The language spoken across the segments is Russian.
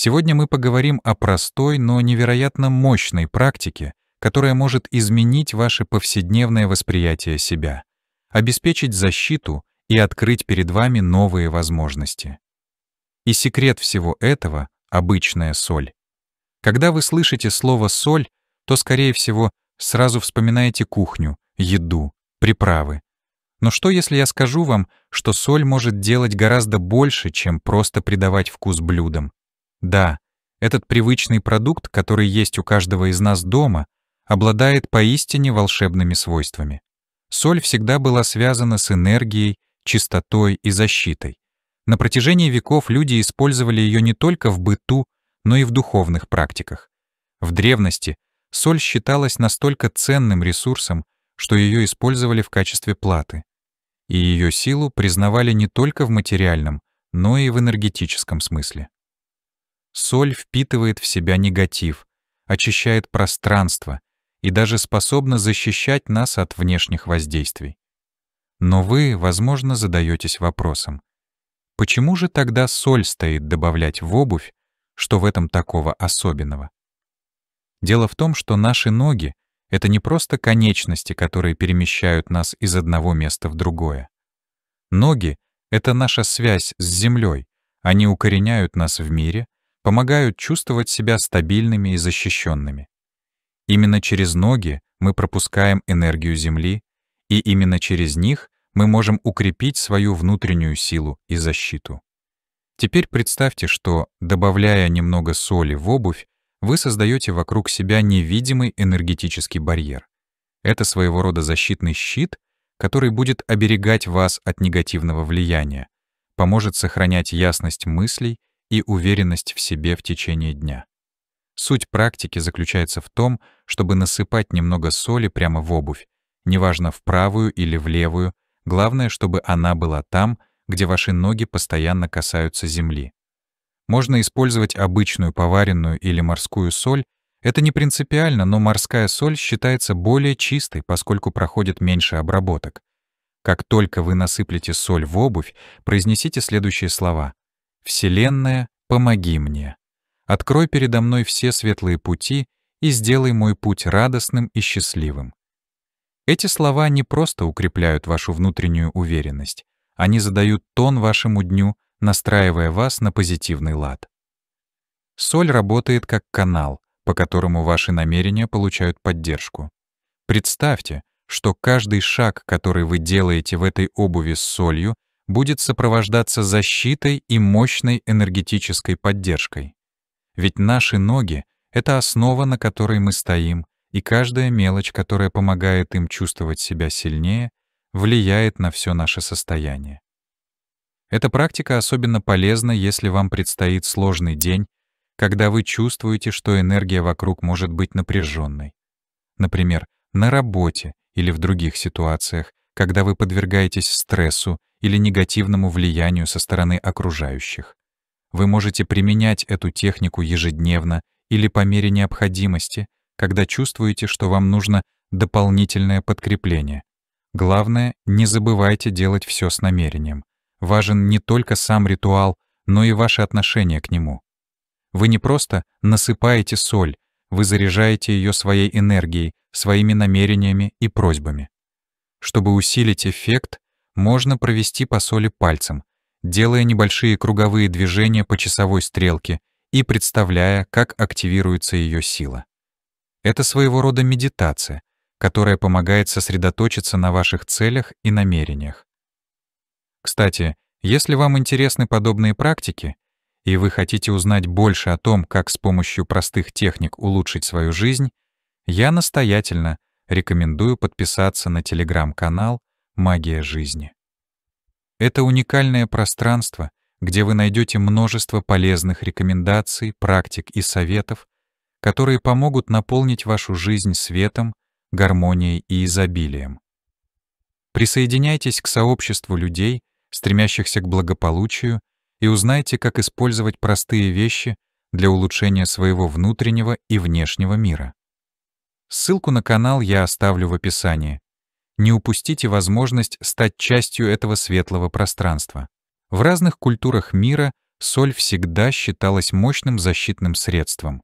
Сегодня мы поговорим о простой, но невероятно мощной практике, которая может изменить ваше повседневное восприятие себя, обеспечить защиту и открыть перед вами новые возможности. И секрет всего этого — обычная соль. Когда вы слышите слово «соль», то, скорее всего, сразу вспоминаете кухню, еду, приправы. Но что, если я скажу вам, что соль может делать гораздо больше, чем просто придавать вкус блюдам? Да, этот привычный продукт, который есть у каждого из нас дома, обладает поистине волшебными свойствами. Соль всегда была связана с энергией, чистотой и защитой. На протяжении веков люди использовали ее не только в быту, но и в духовных практиках. В древности соль считалась настолько ценным ресурсом, что ее использовали в качестве платы. И ее силу признавали не только в материальном, но и в энергетическом смысле соль впитывает в себя негатив, очищает пространство и даже способна защищать нас от внешних воздействий. Но вы, возможно, задаетесь вопросом, почему же тогда соль стоит добавлять в обувь, что в этом такого особенного? Дело в том, что наши ноги — это не просто конечности, которые перемещают нас из одного места в другое. Ноги — это наша связь с землей, они укореняют нас в мире — помогают чувствовать себя стабильными и защищенными. Именно через ноги мы пропускаем энергию Земли, и именно через них мы можем укрепить свою внутреннюю силу и защиту. Теперь представьте, что, добавляя немного соли в обувь, вы создаете вокруг себя невидимый энергетический барьер. Это своего рода защитный щит, который будет оберегать вас от негативного влияния, поможет сохранять ясность мыслей и уверенность в себе в течение дня. Суть практики заключается в том, чтобы насыпать немного соли прямо в обувь, неважно в правую или в левую, главное, чтобы она была там, где ваши ноги постоянно касаются земли. Можно использовать обычную поваренную или морскую соль, это не принципиально, но морская соль считается более чистой, поскольку проходит меньше обработок. Как только вы насыплете соль в обувь, произнесите следующие слова. «Вселенная, помоги мне. Открой передо мной все светлые пути и сделай мой путь радостным и счастливым». Эти слова не просто укрепляют вашу внутреннюю уверенность, они задают тон вашему дню, настраивая вас на позитивный лад. Соль работает как канал, по которому ваши намерения получают поддержку. Представьте, что каждый шаг, который вы делаете в этой обуви с солью, будет сопровождаться защитой и мощной энергетической поддержкой. Ведь наши ноги — это основа, на которой мы стоим, и каждая мелочь, которая помогает им чувствовать себя сильнее, влияет на все наше состояние. Эта практика особенно полезна, если вам предстоит сложный день, когда вы чувствуете, что энергия вокруг может быть напряженной. Например, на работе или в других ситуациях, когда вы подвергаетесь стрессу или негативному влиянию со стороны окружающих. Вы можете применять эту технику ежедневно или по мере необходимости, когда чувствуете, что вам нужно дополнительное подкрепление. Главное, не забывайте делать все с намерением. Важен не только сам ритуал, но и ваше отношение к нему. Вы не просто насыпаете соль, вы заряжаете ее своей энергией, своими намерениями и просьбами. Чтобы усилить эффект, можно провести по соли пальцем, делая небольшие круговые движения по часовой стрелке и представляя, как активируется ее сила. Это своего рода медитация, которая помогает сосредоточиться на ваших целях и намерениях. Кстати, если вам интересны подобные практики, и вы хотите узнать больше о том, как с помощью простых техник улучшить свою жизнь, я настоятельно рекомендую подписаться на телеграм-канал магия жизни. Это уникальное пространство, где вы найдете множество полезных рекомендаций, практик и советов, которые помогут наполнить вашу жизнь светом, гармонией и изобилием. Присоединяйтесь к сообществу людей, стремящихся к благополучию, и узнайте, как использовать простые вещи для улучшения своего внутреннего и внешнего мира. Ссылку на канал я оставлю в описании не упустите возможность стать частью этого светлого пространства. В разных культурах мира соль всегда считалась мощным защитным средством.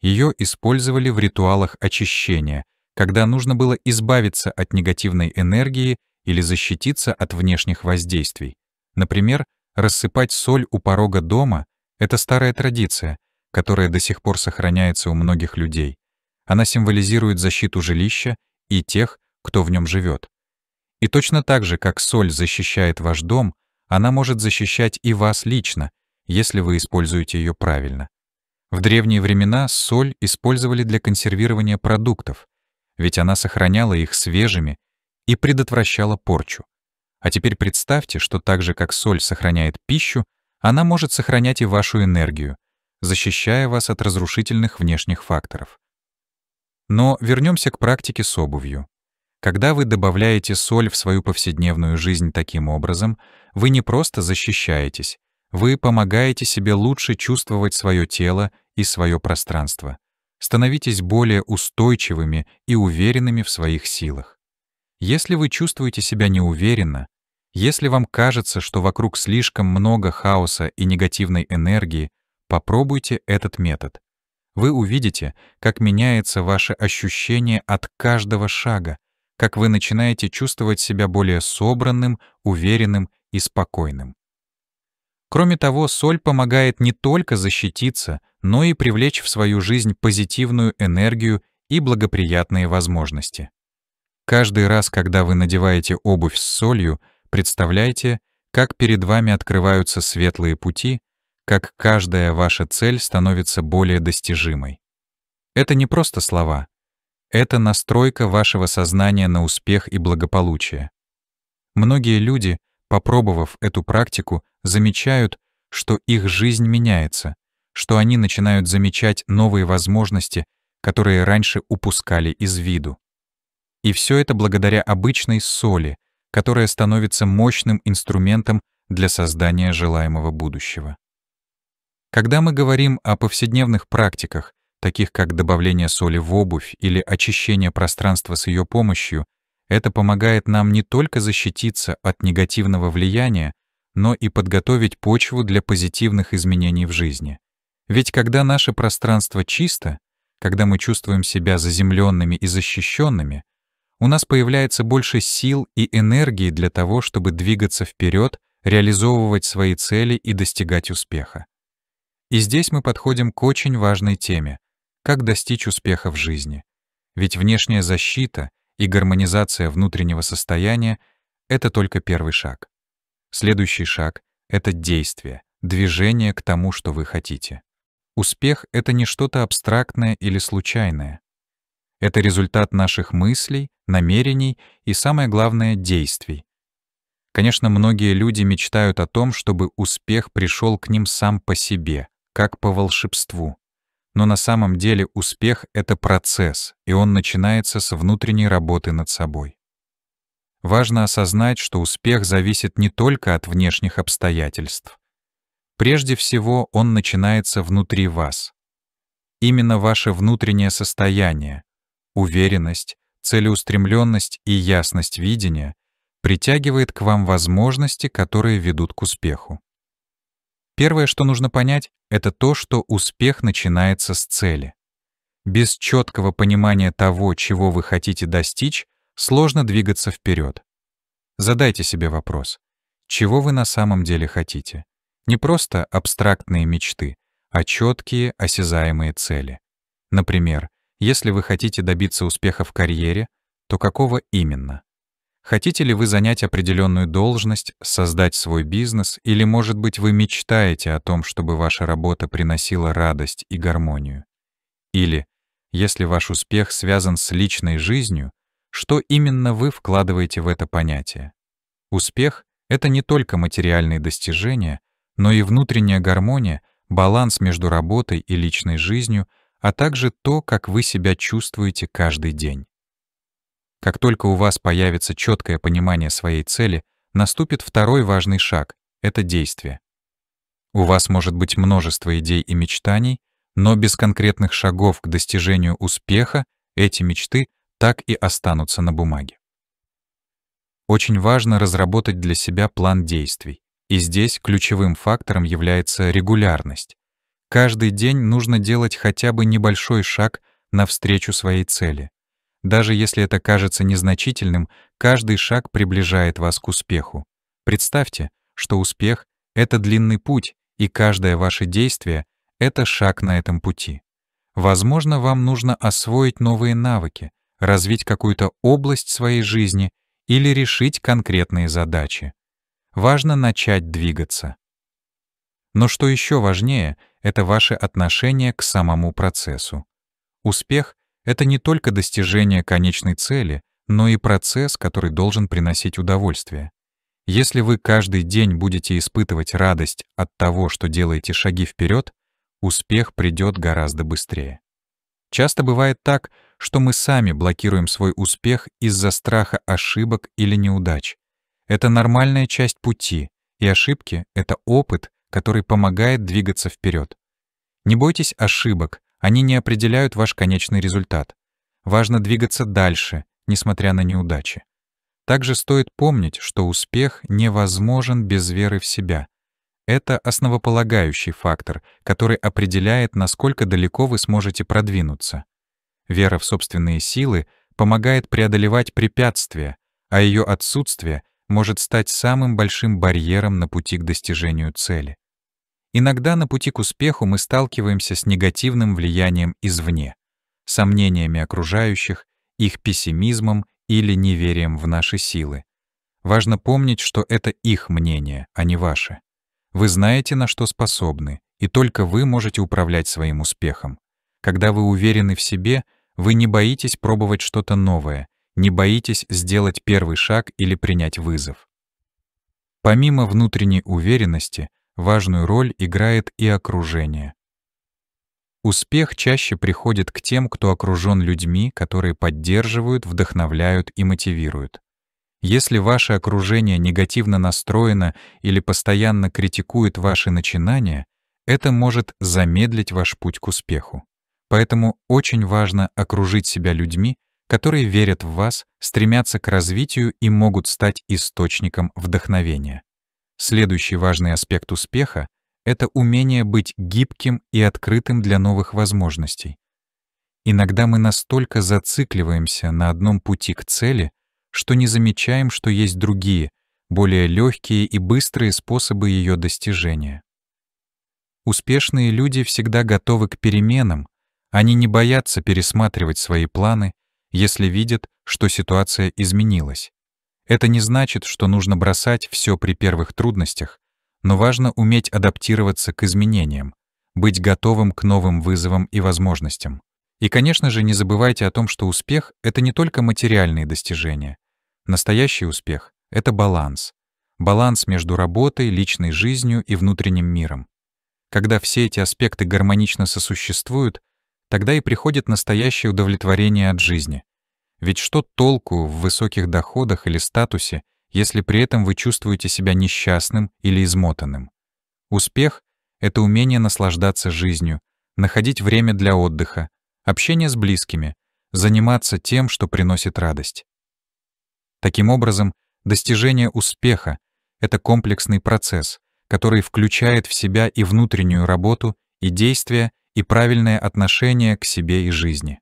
Ее использовали в ритуалах очищения, когда нужно было избавиться от негативной энергии или защититься от внешних воздействий. Например, рассыпать соль у порога дома — это старая традиция, которая до сих пор сохраняется у многих людей. Она символизирует защиту жилища и тех, кто в нем живет. И точно так же, как соль защищает ваш дом, она может защищать и вас лично, если вы используете ее правильно. В древние времена соль использовали для консервирования продуктов, ведь она сохраняла их свежими и предотвращала порчу. А теперь представьте, что так же, как соль сохраняет пищу, она может сохранять и вашу энергию, защищая вас от разрушительных внешних факторов. Но вернемся к практике с обувью. Когда вы добавляете соль в свою повседневную жизнь таким образом, вы не просто защищаетесь, вы помогаете себе лучше чувствовать свое тело и свое пространство. Становитесь более устойчивыми и уверенными в своих силах. Если вы чувствуете себя неуверенно, если вам кажется, что вокруг слишком много хаоса и негативной энергии, попробуйте этот метод. Вы увидите, как меняется ваше ощущение от каждого шага, как вы начинаете чувствовать себя более собранным, уверенным и спокойным. Кроме того, соль помогает не только защититься, но и привлечь в свою жизнь позитивную энергию и благоприятные возможности. Каждый раз, когда вы надеваете обувь с солью, представляйте, как перед вами открываются светлые пути, как каждая ваша цель становится более достижимой. Это не просто слова, это настройка вашего сознания на успех и благополучие. Многие люди, попробовав эту практику, замечают, что их жизнь меняется, что они начинают замечать новые возможности, которые раньше упускали из виду. И все это благодаря обычной соли, которая становится мощным инструментом для создания желаемого будущего. Когда мы говорим о повседневных практиках, таких как добавление соли в обувь или очищение пространства с ее помощью, это помогает нам не только защититься от негативного влияния, но и подготовить почву для позитивных изменений в жизни. Ведь когда наше пространство чисто, когда мы чувствуем себя заземленными и защищенными, у нас появляется больше сил и энергии для того, чтобы двигаться вперед, реализовывать свои цели и достигать успеха. И здесь мы подходим к очень важной теме как достичь успеха в жизни. Ведь внешняя защита и гармонизация внутреннего состояния — это только первый шаг. Следующий шаг — это действие, движение к тому, что вы хотите. Успех — это не что-то абстрактное или случайное. Это результат наших мыслей, намерений и, самое главное, действий. Конечно, многие люди мечтают о том, чтобы успех пришел к ним сам по себе, как по волшебству. Но на самом деле успех — это процесс, и он начинается с внутренней работы над собой. Важно осознать, что успех зависит не только от внешних обстоятельств. Прежде всего, он начинается внутри вас. Именно ваше внутреннее состояние, уверенность, целеустремленность и ясность видения притягивает к вам возможности, которые ведут к успеху. Первое, что нужно понять, это то, что успех начинается с цели. Без четкого понимания того, чего вы хотите достичь, сложно двигаться вперед. Задайте себе вопрос, чего вы на самом деле хотите? Не просто абстрактные мечты, а четкие, осязаемые цели. Например, если вы хотите добиться успеха в карьере, то какого именно? Хотите ли вы занять определенную должность, создать свой бизнес, или, может быть, вы мечтаете о том, чтобы ваша работа приносила радость и гармонию? Или, если ваш успех связан с личной жизнью, что именно вы вкладываете в это понятие? Успех — это не только материальные достижения, но и внутренняя гармония, баланс между работой и личной жизнью, а также то, как вы себя чувствуете каждый день. Как только у вас появится четкое понимание своей цели, наступит второй важный шаг — это действие. У вас может быть множество идей и мечтаний, но без конкретных шагов к достижению успеха эти мечты так и останутся на бумаге. Очень важно разработать для себя план действий, и здесь ключевым фактором является регулярность. Каждый день нужно делать хотя бы небольшой шаг навстречу своей цели. Даже если это кажется незначительным, каждый шаг приближает вас к успеху. Представьте, что успех — это длинный путь, и каждое ваше действие — это шаг на этом пути. Возможно, вам нужно освоить новые навыки, развить какую-то область своей жизни или решить конкретные задачи. Важно начать двигаться. Но что еще важнее, это ваше отношение к самому процессу. Успех это не только достижение конечной цели, но и процесс, который должен приносить удовольствие. Если вы каждый день будете испытывать радость от того, что делаете шаги вперед, успех придет гораздо быстрее. Часто бывает так, что мы сами блокируем свой успех из-за страха ошибок или неудач. Это нормальная часть пути, и ошибки — это опыт, который помогает двигаться вперед. Не бойтесь ошибок, они не определяют ваш конечный результат. Важно двигаться дальше, несмотря на неудачи. Также стоит помнить, что успех невозможен без веры в себя. Это основополагающий фактор, который определяет, насколько далеко вы сможете продвинуться. Вера в собственные силы помогает преодолевать препятствия, а ее отсутствие может стать самым большим барьером на пути к достижению цели. Иногда на пути к успеху мы сталкиваемся с негативным влиянием извне, сомнениями окружающих, их пессимизмом или неверием в наши силы. Важно помнить, что это их мнение, а не ваше. Вы знаете, на что способны, и только вы можете управлять своим успехом. Когда вы уверены в себе, вы не боитесь пробовать что-то новое, не боитесь сделать первый шаг или принять вызов. Помимо внутренней уверенности — важную роль играет и окружение. Успех чаще приходит к тем, кто окружен людьми, которые поддерживают, вдохновляют и мотивируют. Если ваше окружение негативно настроено или постоянно критикует ваши начинания, это может замедлить ваш путь к успеху. Поэтому очень важно окружить себя людьми, которые верят в вас, стремятся к развитию и могут стать источником вдохновения. Следующий важный аспект успеха — это умение быть гибким и открытым для новых возможностей. Иногда мы настолько зацикливаемся на одном пути к цели, что не замечаем, что есть другие, более легкие и быстрые способы ее достижения. Успешные люди всегда готовы к переменам, они не боятся пересматривать свои планы, если видят, что ситуация изменилась. Это не значит, что нужно бросать все при первых трудностях, но важно уметь адаптироваться к изменениям, быть готовым к новым вызовам и возможностям. И, конечно же, не забывайте о том, что успех — это не только материальные достижения. Настоящий успех — это баланс. Баланс между работой, личной жизнью и внутренним миром. Когда все эти аспекты гармонично сосуществуют, тогда и приходит настоящее удовлетворение от жизни. Ведь что толку в высоких доходах или статусе, если при этом вы чувствуете себя несчастным или измотанным? Успех — это умение наслаждаться жизнью, находить время для отдыха, общение с близкими, заниматься тем, что приносит радость. Таким образом, достижение успеха — это комплексный процесс, который включает в себя и внутреннюю работу, и действия, и правильное отношение к себе и жизни.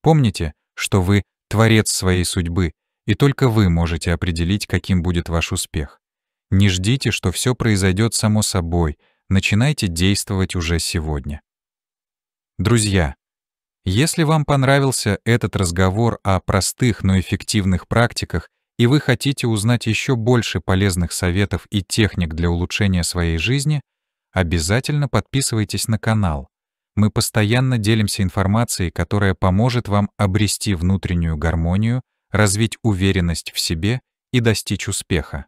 Помните, что вы — творец своей судьбы, и только вы можете определить, каким будет ваш успех. Не ждите, что все произойдет само собой, начинайте действовать уже сегодня. Друзья, если вам понравился этот разговор о простых, но эффективных практиках, и вы хотите узнать еще больше полезных советов и техник для улучшения своей жизни, обязательно подписывайтесь на канал. Мы постоянно делимся информацией, которая поможет вам обрести внутреннюю гармонию, развить уверенность в себе и достичь успеха.